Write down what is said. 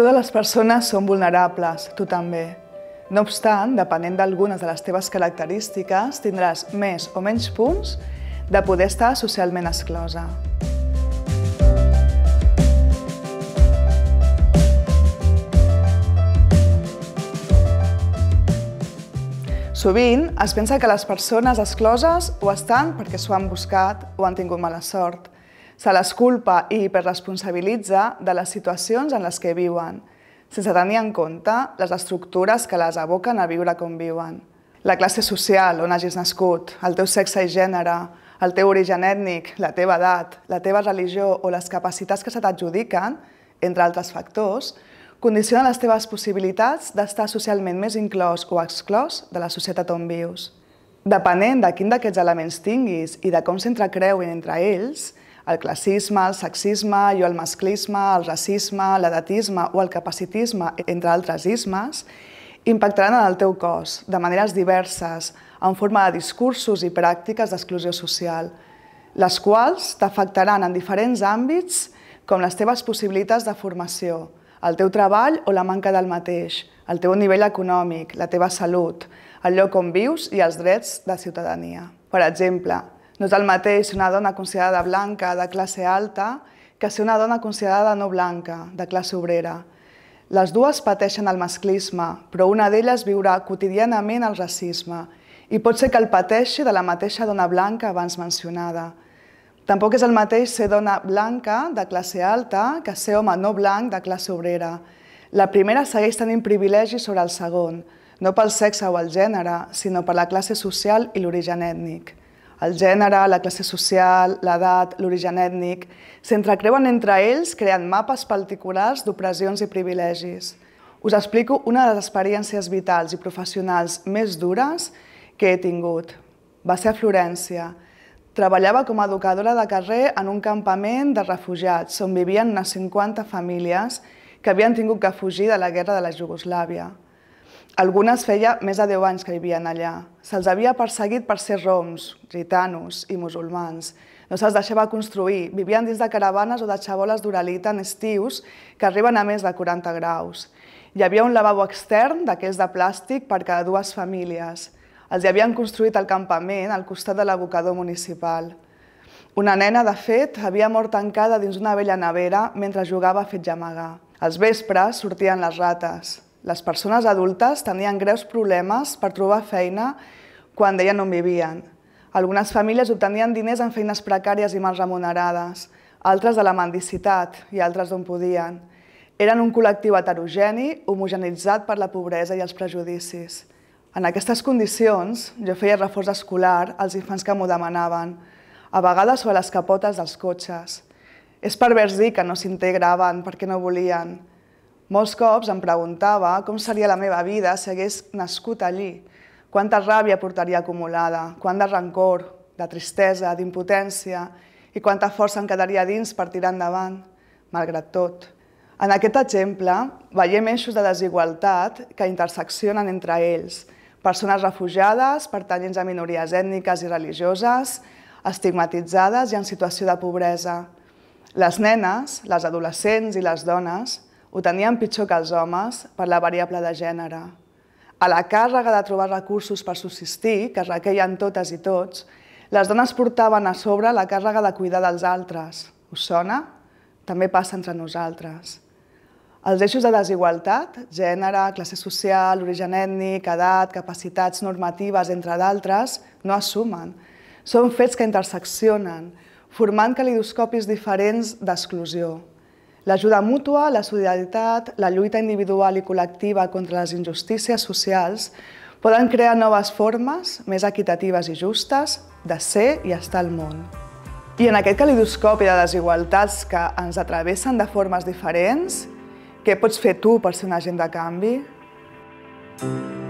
Totes les persones són vulnerables, tu també. No obstant, depenent d'algunes de les teves característiques, tindràs més o menys punts de poder estar socialment exclosa. Sovint es pensa que les persones excloses ho estan perquè s'ho han buscat o han tingut mala sort, Se les culpa i hiperresponsabilitza de les situacions en les que viuen, sense tenir en compte les estructures que les aboquen a viure com viuen. La classe social on hagis nascut, el teu sexe i gènere, el teu origen ètnic, la teva edat, la teva religió o les capacitats que se t'adjudiquen, entre altres factors, condicionen les teves possibilitats d'estar socialment més inclòs o exclòs de la societat on vius. Depenent de quin d'aquests elements tinguis i de com s'entrecreuen entre ells, el classisme, el sexisme jo el masclisme, el racisme, l'edatisme o el capacitisme, entre altres ismes, impactaran en el teu cos de maneres diverses, en forma de discursos i pràctiques d'exclusió social, les quals t'afectaran en diferents àmbits com les teves possibilitats de formació, el teu treball o la manca del mateix, el teu nivell econòmic, la teva salut, el lloc on vius i els drets de ciutadania. Per exemple, no és el mateix una dona considerada blanca, de classe alta, que ser una dona considerada no blanca, de classe obrera. Les dues pateixen el masclisme, però una d'elles viurà quotidianament el racisme i pot ser que el pateixi de la mateixa dona blanca abans mencionada. Tampoc és el mateix ser dona blanca de classe alta que ser home no blanc de classe obrera. La primera segueix tenint privilegis sobre el segon, no pel sexe o el gènere, sinó per la classe social i l'origen ètnic el gènere, la classe social, l'edat, l'origen ètnic, s'entrecreuen entre ells creant mapes particulars d'opressions i privilegis. Us explico una de les experiències vitals i professionals més dures que he tingut. Va ser a Florència. Treballava com a educadora de carrer en un campament de refugiats on vivien unes 50 famílies que havien tingut que fugir de la guerra de la Jugoslàvia. Algunes feia més de 10 anys que vivien allà. Se'ls havia perseguit per ser roms, gitanos i musulmans. No se'ls deixava construir, vivien dins de caravanes o de xaboles d'uralita en estius que arriben a més de 40 graus. Hi havia un lavabo extern d'aquells de plàstic per cada dues famílies. Els hi havien construït el campament al costat de l'abocador municipal. Una nena, de fet, havia mort tancada dins una vella nevera mentre jugava a fetge amagar. Als vespres sortien les rates. Les persones adultes tenien greus problemes per trobar feina quan deien on vivien. Algunes famílies obtenien diners en feines precàries i mal remunerades, altres de la mendicitat i altres d'on podien. Eren un col·lectiu heterogeni, homogenitzat per la pobresa i els prejudicis. En aquestes condicions, jo feia reforç escolar als infants que m'ho demanaven, a vegades sobre les capotes dels cotxes. És pervers dir que no s'integraven perquè no volien, molts cops em preguntava com seria la meva vida si hagués nascut allí, quanta ràbia portaria acumulada, quant de rancor, de tristesa, d'impotència i quanta força em quedaria dins per tirar endavant, malgrat tot. En aquest exemple, veiem eixos de desigualtat que interseccionen entre ells, persones refugiades, pertanyents a minories ètniques i religioses, estigmatitzades i en situació de pobresa. Les nenes, les adolescents i les dones ho tenien pitjor que els homes per la variable de gènere. A la càrrega de trobar recursos per subsistir, que es requeien totes i tots, les dones portaven a sobre la càrrega de cuidar dels altres. Us sona? També passa entre nosaltres. Els eixos de desigualtat, gènere, classe social, origen ètnic, edat, capacitats normatives, entre d'altres, no es sumen. Són fets que interseccionen, formant calidoscopis diferents d'exclusió. L'ajuda mútua, la solidaritat, la lluita individual i col·lectiva contra les injustícies socials poden crear noves formes, més equitatives i justes, de ser i estar al món. I en aquest calidoscopi de desigualtats que ens atravessen de formes diferents, què pots fer tu per ser un agent de canvi? Mm.